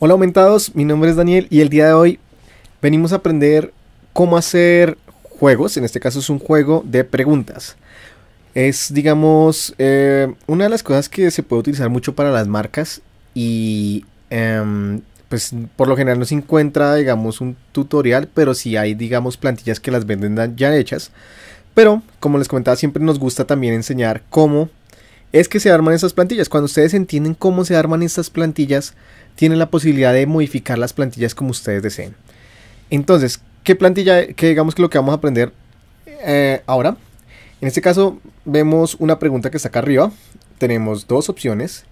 Hola aumentados, mi nombre es Daniel y el día de hoy venimos a aprender cómo hacer juegos, en este caso es un juego de preguntas. Es, digamos, eh, una de las cosas que se puede utilizar mucho para las marcas y em, pues por lo general no se encuentra, digamos, un tutorial, pero si hay, digamos, plantillas que las venden ya hechas. Pero, como les comentaba, siempre nos gusta también enseñar cómo es que se arman esas plantillas. Cuando ustedes entienden cómo se arman estas plantillas, tienen la posibilidad de modificar las plantillas como ustedes deseen. Entonces, ¿qué plantilla? Que digamos que lo que vamos a aprender eh, ahora. En este caso, vemos una pregunta que está acá arriba. Tenemos dos opciones.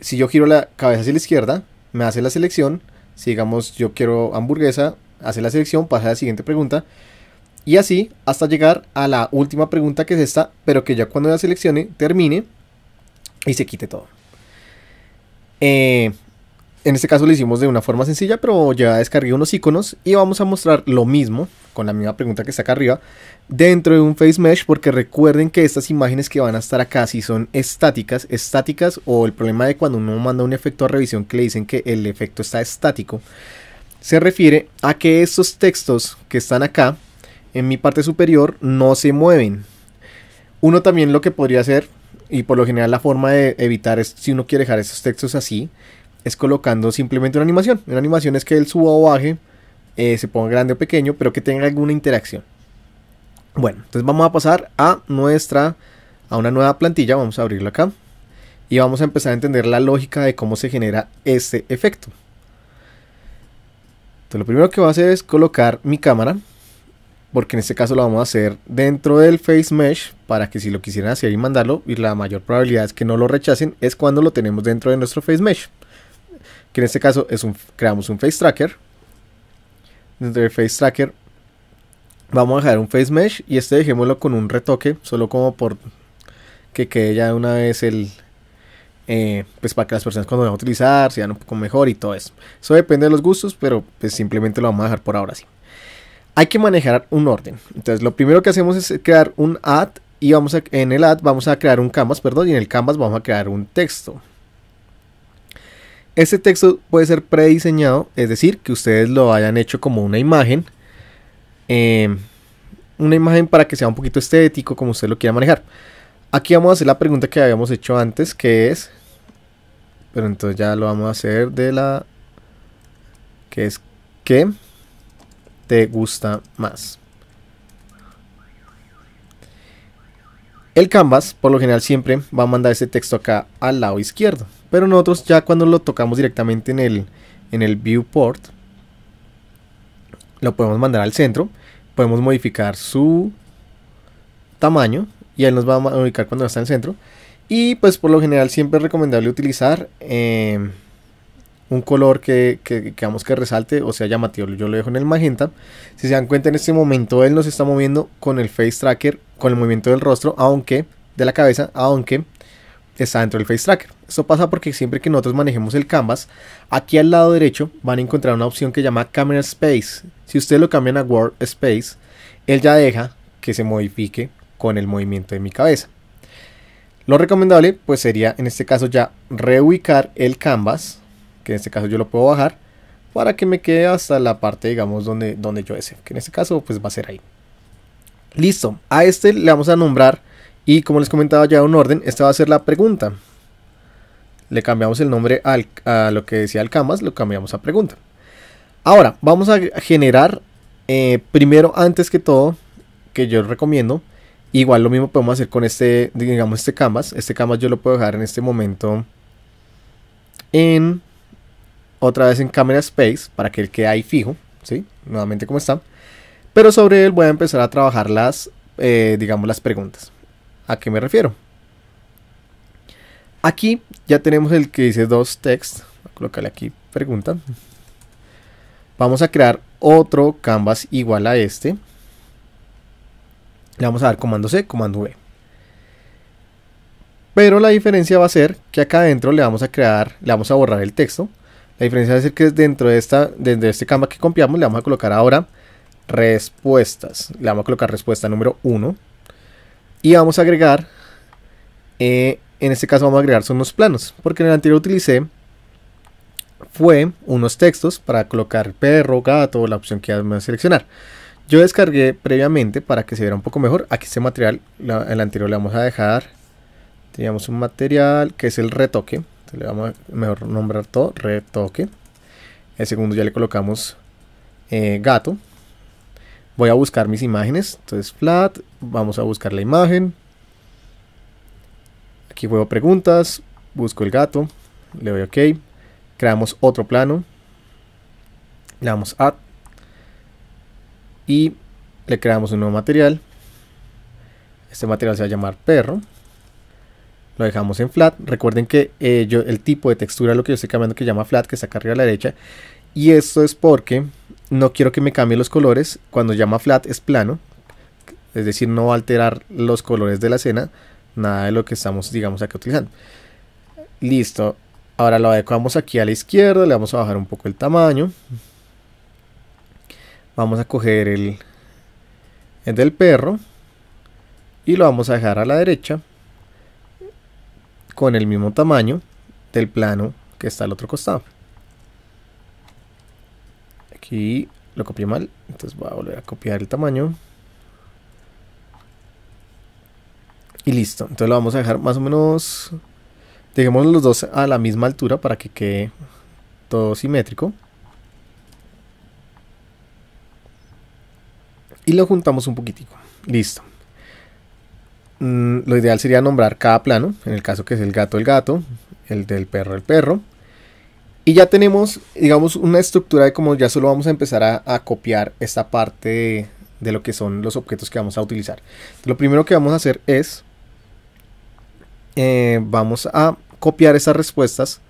Si yo giro la cabeza hacia la izquierda, me hace la selección. Si digamos yo quiero hamburguesa, hace la selección, pasa a la siguiente pregunta. Y así hasta llegar a la última pregunta que es esta, pero que ya cuando la seleccione, termine, y se quite todo. Eh, en este caso lo hicimos de una forma sencilla, pero ya descargué unos iconos y vamos a mostrar lo mismo, con la misma pregunta que está acá arriba, dentro de un Face Mesh, porque recuerden que estas imágenes que van a estar acá, si son estáticas, estáticas o el problema de cuando uno manda un efecto a revisión que le dicen que el efecto está estático, se refiere a que estos textos que están acá, en mi parte superior, no se mueven. Uno también lo que podría hacer y por lo general la forma de evitar es, si uno quiere dejar esos textos así, es colocando simplemente una animación. Una animación es que el suba o baje, eh, se ponga grande o pequeño, pero que tenga alguna interacción. Bueno, entonces vamos a pasar a nuestra, a una nueva plantilla, vamos a abrirla acá. Y vamos a empezar a entender la lógica de cómo se genera este efecto. Entonces lo primero que va a hacer es colocar mi cámara porque en este caso lo vamos a hacer dentro del face mesh para que si lo quisieran hacer y mandarlo y la mayor probabilidad es que no lo rechacen es cuando lo tenemos dentro de nuestro face mesh que en este caso es un, creamos un face tracker dentro del face tracker vamos a dejar un face mesh y este dejémoslo con un retoque solo como por que quede ya una vez el eh, pues para que las personas cuando lo van a utilizar sean un poco mejor y todo eso eso depende de los gustos pero pues simplemente lo vamos a dejar por ahora sí hay que manejar un orden. Entonces, lo primero que hacemos es crear un ad y vamos a, en el ad vamos a crear un canvas, perdón, y en el canvas vamos a crear un texto. Este texto puede ser prediseñado, es decir, que ustedes lo hayan hecho como una imagen, em, una imagen para que sea un poquito estético, como usted lo quiera manejar. Aquí vamos a hacer la pregunta que habíamos hecho antes, que es, pero entonces ya lo vamos a hacer de la, que es, ¿qué? te gusta más. El canvas, por lo general, siempre va a mandar ese texto acá al lado izquierdo. Pero nosotros ya cuando lo tocamos directamente en el, en el viewport, lo podemos mandar al centro. Podemos modificar su tamaño y él nos va a ubicar cuando está en el centro. Y pues por lo general siempre es recomendable utilizar... Eh, un color que, que, que, resalte o sea llamativo. Yo lo dejo en el magenta. Si se dan cuenta en este momento él nos está moviendo con el face tracker, con el movimiento del rostro, aunque de la cabeza, aunque está dentro del face tracker. Esto pasa porque siempre que nosotros manejemos el canvas, aquí al lado derecho van a encontrar una opción que llama Camera Space. Si usted lo cambian a Word Space, él ya deja que se modifique con el movimiento de mi cabeza. Lo recomendable pues sería en este caso ya reubicar el canvas que en este caso yo lo puedo bajar para que me quede hasta la parte, digamos, donde, donde yo deseo, que en este caso pues va a ser ahí. Listo, a este le vamos a nombrar y como les comentaba ya un orden, esta va a ser la pregunta. Le cambiamos el nombre al, a lo que decía el Canvas, lo cambiamos a pregunta. Ahora, vamos a generar eh, primero, antes que todo, que yo recomiendo, igual lo mismo podemos hacer con este, digamos, este Canvas. Este Canvas yo lo puedo dejar en este momento en otra vez en Camera Space para que el que ahí fijo, ¿sí? Nuevamente como está. Pero sobre él voy a empezar a trabajar las, eh, digamos, las preguntas. ¿A qué me refiero? Aquí ya tenemos el que dice dos text. Voy colocarle aquí pregunta. Vamos a crear otro canvas igual a este. Le vamos a dar comando C, comando V. Pero la diferencia va a ser que acá adentro le vamos a crear, le vamos a borrar el texto la diferencia es que es dentro de, esta, desde este cama que copiamos le vamos a colocar ahora respuestas. Le vamos a colocar respuesta número 1. Y vamos a agregar, eh, en este caso vamos a agregar son unos planos, porque en el anterior utilicé fue unos textos para colocar perro, gato, la opción que vamos a seleccionar. Yo descargué previamente para que se viera un poco mejor. Aquí este material, el anterior le vamos a dejar. Teníamos un material que es el retoque le vamos a mejor nombrar todo, retoque. El segundo ya le colocamos eh, gato. Voy a buscar mis imágenes. Entonces flat, vamos a buscar la imagen. Aquí juego preguntas, busco el gato, le doy OK. Creamos otro plano. Le damos add. Y le creamos un nuevo material. Este material se va a llamar perro lo dejamos en flat. Recuerden que eh, yo, el tipo de textura lo que yo estoy cambiando que llama flat, que está acá arriba a la derecha. Y esto es porque no quiero que me cambie los colores. Cuando llama flat es plano. Es decir, no va a alterar los colores de la escena. Nada de lo que estamos, digamos, acá utilizando. Listo. Ahora lo adecuamos aquí a la izquierda. Le vamos a bajar un poco el tamaño. Vamos a coger el del perro. Y lo vamos a dejar a la derecha con el mismo tamaño del plano que está al otro costado. Aquí lo copié mal, entonces voy a volver a copiar el tamaño. Y listo, entonces lo vamos a dejar más o menos, dejemos los dos a la misma altura para que quede todo simétrico. Y lo juntamos un poquitico, listo. Mm, lo ideal sería nombrar cada plano, en el caso que es el gato, el gato, el del perro, el perro. Y ya tenemos, digamos, una estructura de cómo ya solo vamos a empezar a, copiar esta parte de, lo que son los objetos que vamos a utilizar. lo primero que vamos a hacer es, eh, vamos a copiar esas respuestas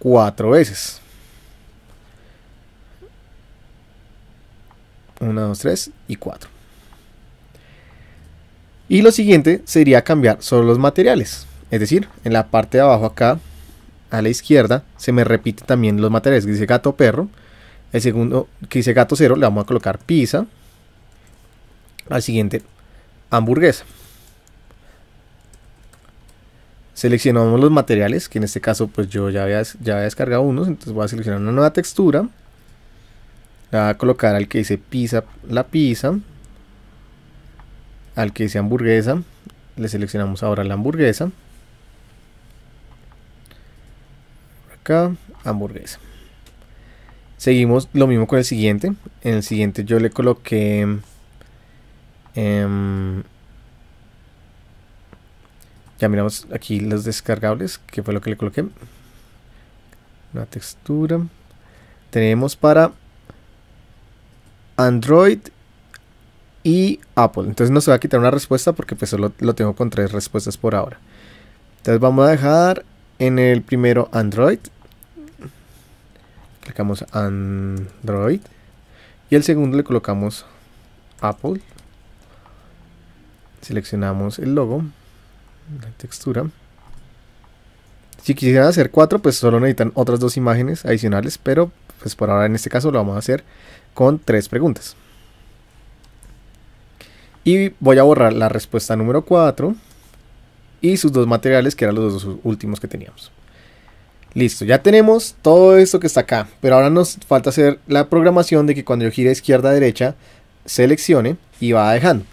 cuatro veces. 1, 2, 3 y 4. Y lo siguiente sería cambiar solo los materiales. Es decir, en la parte de abajo acá, a la izquierda, se me repite también los materiales que dice gato perro. El segundo que dice gato cero, le vamos a colocar pizza. Al siguiente, hamburguesa. Seleccionamos los materiales, que en este caso pues yo ya había, ya había descargado unos, entonces voy a seleccionar una nueva textura. voy a colocar al que dice pizza, la pizza al que dice hamburguesa. Le seleccionamos ahora la hamburguesa. Acá, hamburguesa. Seguimos lo mismo con el siguiente. En el siguiente yo le coloqué... Em, ya miramos aquí los descargables, que fue lo que le coloqué. Una textura. Tenemos para Android y Apple. Entonces no se va a quitar una respuesta porque pues solo lo tengo con tres respuestas por ahora. Entonces vamos a dejar en el primero Android. Clicamos Android. Y el segundo le colocamos Apple. Seleccionamos el logo. La textura. Si quisieran hacer cuatro, pues solo necesitan otras dos imágenes adicionales. Pero pues por ahora en este caso lo vamos a hacer con tres preguntas. Y voy a borrar la respuesta número 4 y sus dos materiales, que eran los dos últimos que teníamos. Listo, ya tenemos todo esto que está acá, pero ahora nos falta hacer la programación de que cuando yo gire izquierda a derecha, seleccione y va dejando.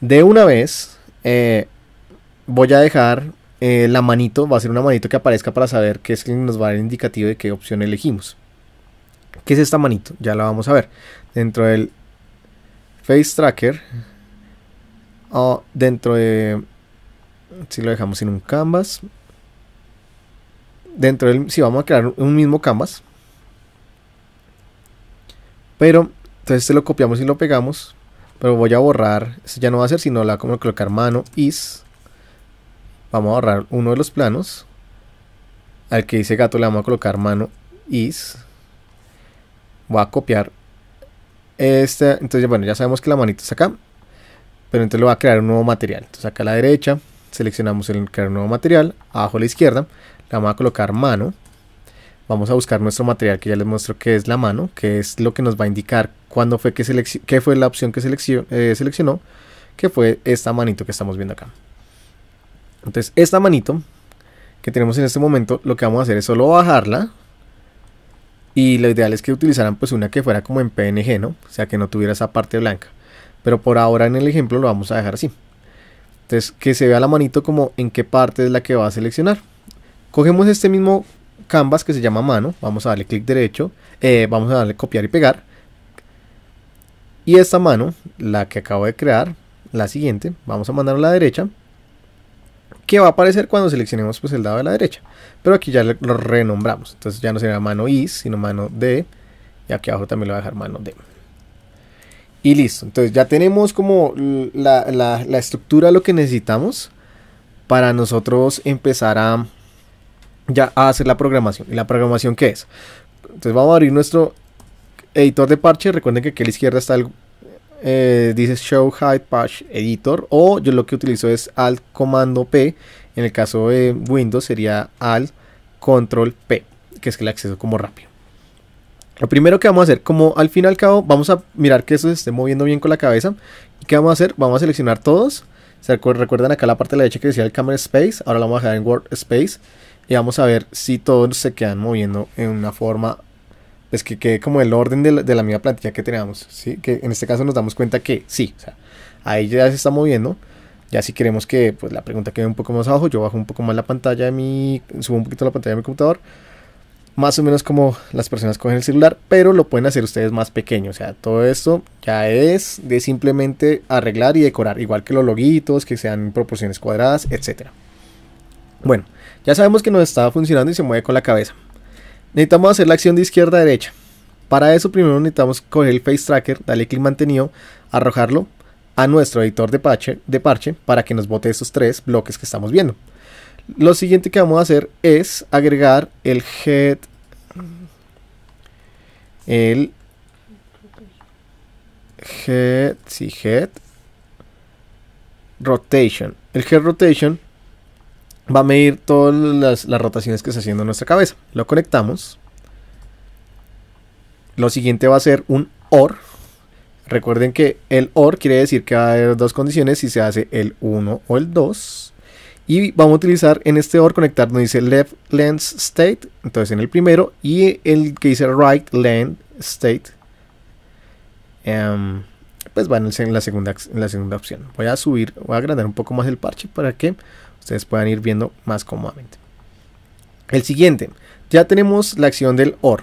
De una vez, eh, voy a dejar eh, la manito, va a ser una manito que aparezca para saber qué es que nos va a dar el indicativo de qué opción elegimos. ¿Qué es esta manito? Ya la vamos a ver. Dentro del Face Tracker, Ah, dentro de... Si lo dejamos en un canvas. Dentro del... Si vamos a crear un mismo canvas. Pero, entonces lo copiamos y lo pegamos. Pero voy a borrar. Este ya no va a ser, sino la como colocar mano is. Vamos a borrar uno de los planos. Al que dice gato le vamos a colocar mano is. Voy a copiar. Este, entonces, bueno, ya sabemos que la manita está acá. Pero entonces le va a crear un nuevo material. Entonces acá a la derecha seleccionamos el crear un nuevo material. Abajo a la izquierda le vamos a colocar mano. Vamos a buscar nuestro material que ya les muestro que es la mano, que es lo que nos va a indicar cuándo fue que qué fue la opción que seleccionó, eh, seleccionó, que fue esta manito que estamos viendo acá. Entonces esta manito que tenemos en este momento, lo que vamos a hacer es solo bajarla, y lo ideal es que utilizaran pues una que fuera como en PNG, ¿no? O sea, que no tuviera esa parte blanca. Pero por ahora en el ejemplo lo vamos a dejar así. Entonces, que se vea la manito como en qué parte es la que va a seleccionar. Cogemos este mismo canvas que se llama mano. Vamos a darle clic derecho. Eh, vamos a darle copiar y pegar. Y esta mano, la que acabo de crear, la siguiente, vamos a mandarla a la derecha. Que va a aparecer cuando seleccionemos pues, el dado de la derecha. Pero aquí ya lo renombramos. Entonces ya no será mano I, sino mano D. Y aquí abajo también lo voy a dejar mano D. Y listo. Entonces ya tenemos como la, estructura, lo que necesitamos para nosotros empezar a, ya, a hacer la programación. ¿Y la programación qué es? Entonces vamos a abrir nuestro editor de parche. Recuerden que aquí a la izquierda está el... Eh, dice show hide patch editor o yo lo que utilizo es alt comando p en el caso de windows sería alt control p que es que el acceso como rápido lo primero que vamos a hacer, como al fin y al cabo, vamos a mirar que eso se esté moviendo bien con la cabeza. qué vamos a hacer? Vamos a seleccionar todos. recuerdan acá la parte de la derecha que decía el Camera Space? Ahora la vamos a dejar en Word Space. Y vamos a ver si todos se quedan moviendo en una forma es pues, que quede como el orden de la, misma plantilla que teníamos, Que en este caso nos damos cuenta que sí, ahí ya se está moviendo. Ya si queremos que pues, la pregunta quede un poco más abajo, yo bajo un poco más la pantalla de mi, subo un poquito la pantalla de mi computador más o menos como las personas cogen el celular, pero lo pueden hacer ustedes más pequeño. O sea, todo esto ya es de simplemente arreglar y decorar, igual que los loguitos, que sean proporciones cuadradas, etc. Bueno, ya sabemos que nos está funcionando y se mueve con la cabeza. Necesitamos hacer la acción de izquierda a derecha. Para eso primero necesitamos coger el face tracker, darle clic mantenido, arrojarlo a nuestro editor de parche, de parche para que nos bote estos tres bloques que estamos viendo. Lo siguiente que vamos a hacer es agregar el head, el head, sí, head rotation. El head rotation va a medir todas las, rotaciones que está haciendo nuestra cabeza. Lo conectamos. Lo siguiente va a ser un OR. Recuerden que el OR quiere decir que va a haber dos condiciones si se hace el 1 o el 2. Y vamos a utilizar en este OR conectar donde dice left lens state, entonces en el primero, y el que dice right lens state, em, pues va en, la segunda, en la segunda opción. Voy a subir, voy a agrandar un poco más el parche para que ustedes puedan ir viendo más cómodamente. El siguiente, ya tenemos la acción del OR.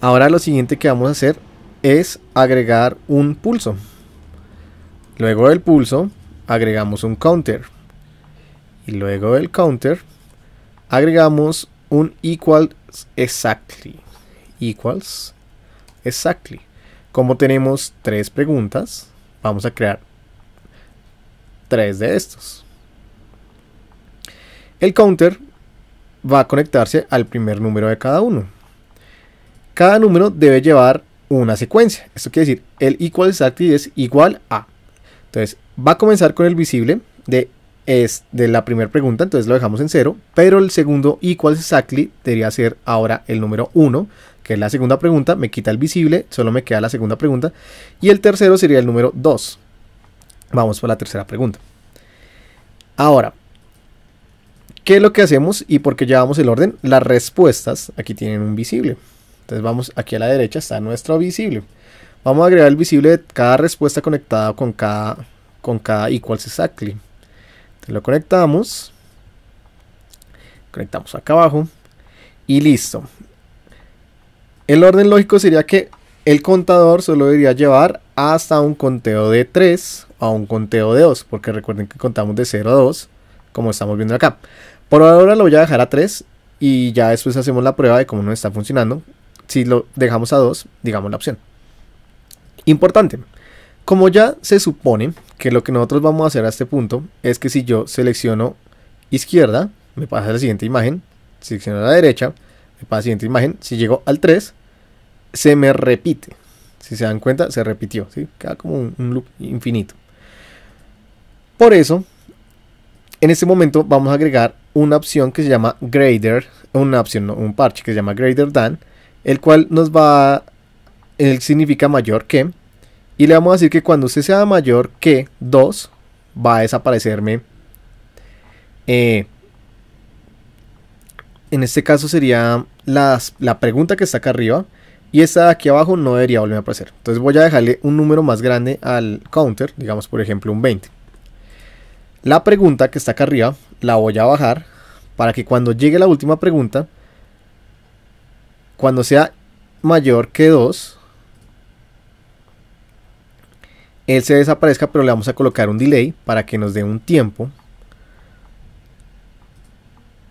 Ahora lo siguiente que vamos a hacer es agregar un pulso. Luego del pulso agregamos un counter y luego del counter agregamos un equals exactly. Equals exactly. Como tenemos tres preguntas, vamos a crear tres de estos. El counter va a conectarse al primer número de cada uno. Cada número debe llevar una secuencia. Esto quiere decir, el equal exactly es igual a. Entonces, va a comenzar con el visible de es de la primera pregunta, entonces lo dejamos en cero, pero el segundo equals exactly debería ser ahora el número 1, que es la segunda pregunta, me quita el visible, solo me queda la segunda pregunta, y el tercero sería el número 2. Vamos por la tercera pregunta. Ahora, ¿qué es lo que hacemos y por qué llevamos el orden? Las respuestas aquí tienen un visible. Entonces vamos aquí a la derecha, está nuestro visible. Vamos a agregar el visible de cada respuesta conectada con cada, con cada equals exactly lo conectamos conectamos acá abajo y listo el orden lógico sería que el contador solo debería llevar hasta un conteo de 3 a un conteo de 2 porque recuerden que contamos de 0 a 2 como estamos viendo acá por ahora lo voy a dejar a 3 y ya después hacemos la prueba de cómo no está funcionando si lo dejamos a 2 digamos la opción importante como ya se supone que lo que nosotros vamos a hacer a este punto es que si yo selecciono izquierda, me pasa la siguiente imagen, selecciono la derecha, me pasa la siguiente imagen, si llego al 3, se me repite. Si se dan cuenta, se repitió, ¿sí? queda como un, loop infinito. Por eso, en este momento vamos a agregar una opción que se llama grader, una opción, un parche que se llama greater than, el cual nos va, el significa mayor que, y le vamos a decir que cuando usted sea mayor que 2, va a desaparecerme. Eh, en este caso sería la pregunta que está acá arriba. Y esta de aquí abajo no debería volver a aparecer. Entonces voy a dejarle un número más grande al counter. Digamos por ejemplo un 20. La pregunta que está acá arriba la voy a bajar. Para que cuando llegue la última pregunta. Cuando sea mayor que 2 él se desaparezca, pero le vamos a colocar un delay para que nos dé un tiempo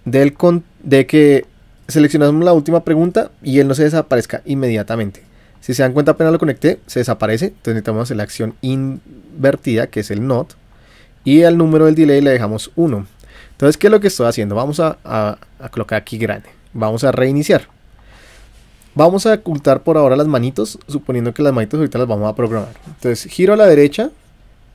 de que seleccionamos la última pregunta y él no se desaparezca inmediatamente. Si se dan cuenta, apenas lo conecté, se desaparece. Entonces necesitamos la acción invertida, que es el not. Y al número del delay le dejamos 1. Entonces, ¿qué es lo que estoy haciendo? Vamos a colocar aquí grande. Vamos a reiniciar. Vamos a ocultar por ahora las manitos, suponiendo que las manitos ahorita las vamos a programar. Entonces, giro a la derecha,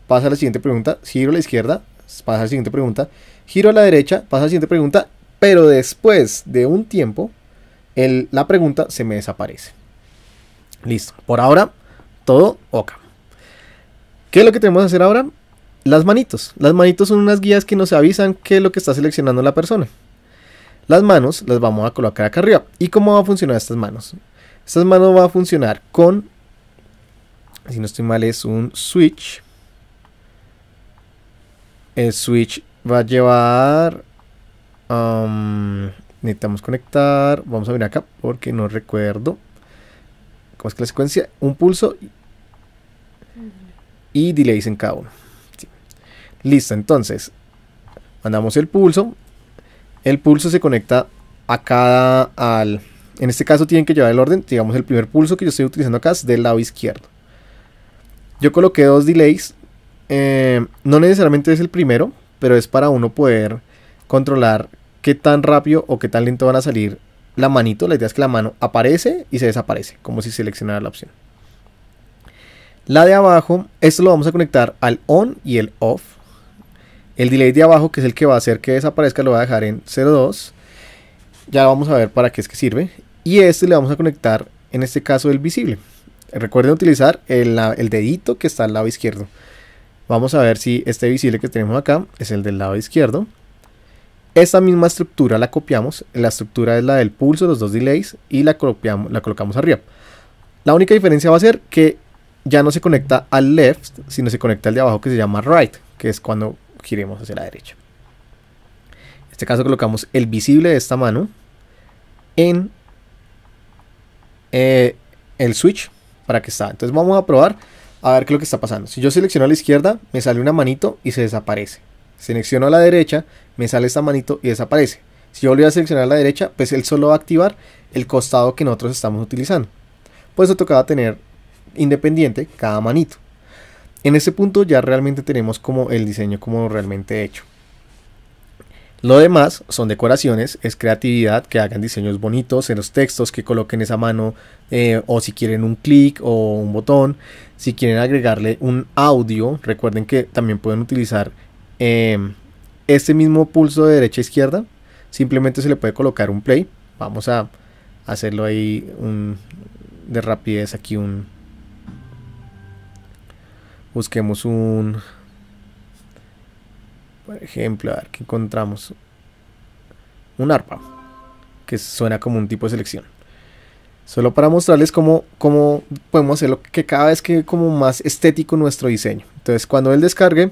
pasa a la siguiente pregunta, giro a la izquierda, pasa a la siguiente pregunta, giro a la derecha, pasa a la siguiente pregunta, pero después de un tiempo, la pregunta se me desaparece. Listo, por ahora todo ok. ¿Qué es lo que tenemos que hacer ahora? Las manitos. Las manitos son unas guías que nos avisan qué es lo que está seleccionando la persona. Las manos las vamos a colocar acá arriba. ¿Y cómo va a funcionar estas manos? Estas manos van a funcionar con, si no estoy mal, es un switch. El switch va a llevar... Um, necesitamos conectar. Vamos a venir acá porque no recuerdo. ¿Cómo es que la secuencia? Un pulso y delays en cada uno. Listo, entonces mandamos el pulso el pulso se conecta a cada, al, en este caso tienen que llevar el orden, digamos el primer pulso que yo estoy utilizando acá es del lado izquierdo. Yo coloqué dos delays, eh, no necesariamente es el primero, pero es para uno poder controlar qué tan rápido o qué tan lento van a salir la manito, la idea es que la mano aparece y se desaparece, como si seleccionara la opción. La de abajo, esto lo vamos a conectar al on y el off. El delay de abajo, que es el que va a hacer que desaparezca, lo voy a dejar en 0.2. Ya vamos a ver para qué es que sirve. Y este le vamos a conectar, en este caso, el visible. Recuerden utilizar el, dedito que está al lado izquierdo. Vamos a ver si este visible que tenemos acá es el del lado izquierdo. Esta misma estructura la copiamos, la estructura es la del pulso, los dos delays, y la, la colocamos arriba. La única diferencia va a ser que ya no se conecta al left, sino se conecta al de abajo que se llama right, que es cuando Queremos hacia la derecha. En este caso colocamos el visible de esta mano en eh, el switch para que está. Entonces vamos a probar a ver qué es lo que está pasando. Si yo selecciono a la izquierda, me sale una manito y se desaparece. Selecciono a la derecha, me sale esta manito y desaparece. Si yo volví a seleccionar a la derecha, pues él solo va a activar el costado que nosotros estamos utilizando. Por pues eso tocaba tener independiente cada manito. En ese punto ya realmente tenemos como el diseño como realmente hecho. Lo demás son decoraciones, es creatividad, que hagan diseños bonitos en los textos, que coloquen esa mano eh, o si quieren un clic o un botón, si quieren agregarle un audio, recuerden que también pueden utilizar em, este mismo pulso de derecha a izquierda, simplemente se le puede colocar un play, vamos a hacerlo ahí de rapidez aquí un, Busquemos un... Por ejemplo, a ver que encontramos. Un arpa, que suena como un tipo de selección. Solo para mostrarles cómo, cómo podemos hacerlo, que cada vez que como más estético nuestro diseño. Entonces, cuando él descargue,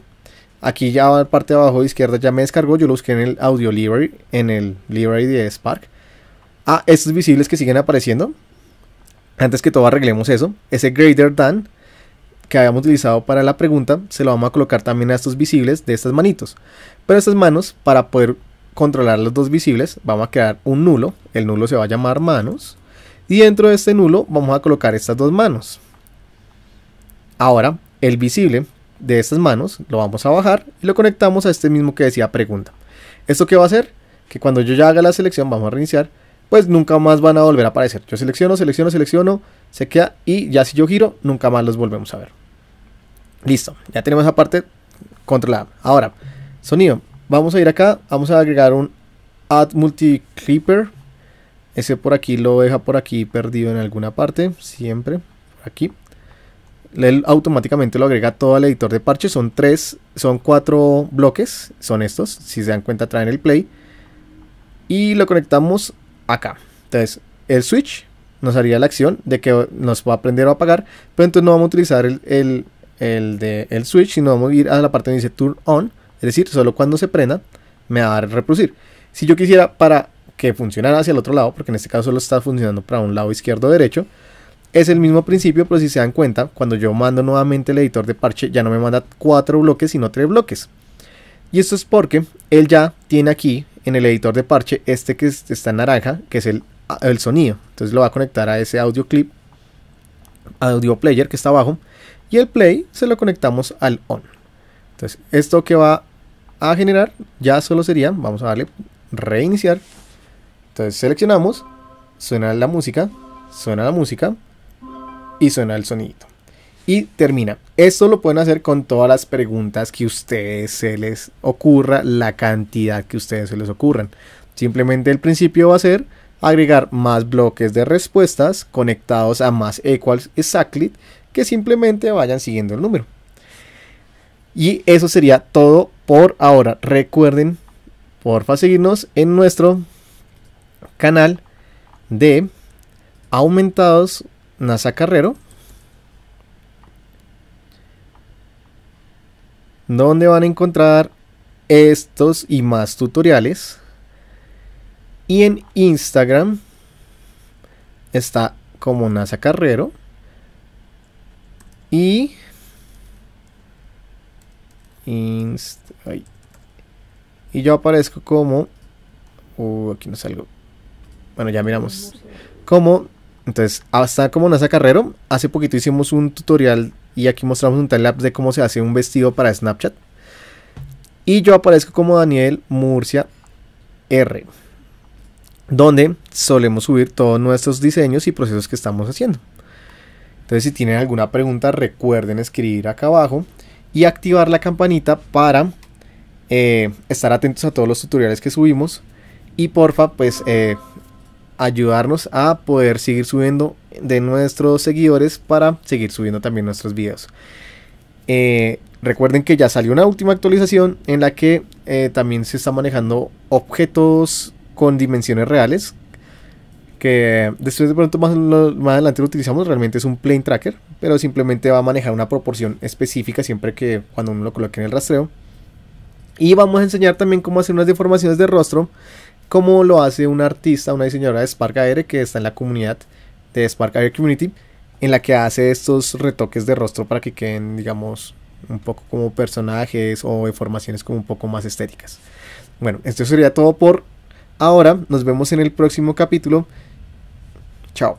aquí ya va parte de abajo de izquierda, ya me descargó, yo lo busqué en el audio library, en el library de Spark. Ah, estos visibles que siguen apareciendo. Antes que todo arreglemos eso. Ese greater than que habíamos utilizado para la pregunta se lo vamos a colocar también a estos visibles de estas manitos. Pero estas manos, para poder controlar los dos visibles, vamos a crear un nulo. El nulo se va a llamar manos. Y dentro de este nulo vamos a colocar estas dos manos. Ahora, el visible de estas manos lo vamos a bajar y lo conectamos a este mismo que decía pregunta. ¿Esto qué va a hacer? Que cuando yo ya haga la selección, vamos a reiniciar, pues nunca más van a volver a aparecer. Yo selecciono, selecciono, selecciono, se queda y ya si yo giro, nunca más los volvemos a ver. Listo, ya tenemos esa parte controlada. Ahora, sonido. Vamos a ir acá, vamos a agregar un add multi clipper. Ese por aquí lo deja por aquí perdido en alguna parte, siempre, aquí. Él automáticamente lo agrega todo al editor de parches Son tres, son cuatro bloques, son estos. Si se dan cuenta, traen el play. Y lo conectamos acá. Entonces, el switch nos haría la acción de que nos va a prender o apagar, pero entonces no vamos a utilizar el el de el switch, sino vamos a ir a la parte donde dice turn on, es decir, solo cuando se prenda me va a dar reproducir. Si yo quisiera para que funcionara hacia el otro lado, porque en este caso solo está funcionando para un lado izquierdo o derecho, es el mismo principio, pero si se dan cuenta, cuando yo mando nuevamente el editor de parche, ya no me manda cuatro bloques, sino tres bloques. Y esto es porque él ya tiene aquí en el editor de parche este que está en naranja, que es el, el sonido. Entonces lo va a conectar a ese audio clip, audio player que está abajo y el play se lo conectamos al on. Entonces, esto que va a generar ya solo sería, vamos a darle reiniciar. Entonces seleccionamos, suena la música, suena la música y suena el sonido Y termina. Esto lo pueden hacer con todas las preguntas que ustedes se les ocurra, la cantidad que ustedes se les ocurran. Simplemente el principio va a ser agregar más bloques de respuestas conectados a más equals exactly que simplemente vayan siguiendo el número. Y eso sería todo por ahora. Recuerden, por favor seguirnos en nuestro canal de Aumentados Nasa Carrero. Donde van a encontrar estos y más tutoriales. Y en Instagram está como NASA Carrero. Y... yo aparezco como... Uh, aquí no salgo. Bueno, ya miramos. Como... Entonces, hasta como Nasa Carrero, hace poquito hicimos un tutorial y aquí mostramos un timelapse de cómo se hace un vestido para Snapchat. Y yo aparezco como Daniel Murcia R, donde solemos subir todos nuestros diseños y procesos que estamos haciendo. Entonces si tienen alguna pregunta recuerden escribir acá abajo y activar la campanita para eh, estar atentos a todos los tutoriales que subimos y porfa pues eh, ayudarnos a poder seguir subiendo de nuestros seguidores para seguir subiendo también nuestros videos. Eh, recuerden que ya salió una última actualización en la que también se está manejando objetos con dimensiones reales que después de pronto más, más adelante lo utilizamos, realmente es un plane tracker, pero simplemente va a manejar una proporción específica siempre que cuando uno lo coloque en el rastreo. Y vamos a enseñar también cómo hacer unas deformaciones de rostro, como lo hace una artista, una diseñadora de Spark AR que está en la comunidad de Spark AR Community, en la que hace estos retoques de rostro para que queden, digamos, un poco como personajes o deformaciones como un poco más estéticas. Bueno, esto sería todo por ahora. Nos vemos en el próximo capítulo. Tchau.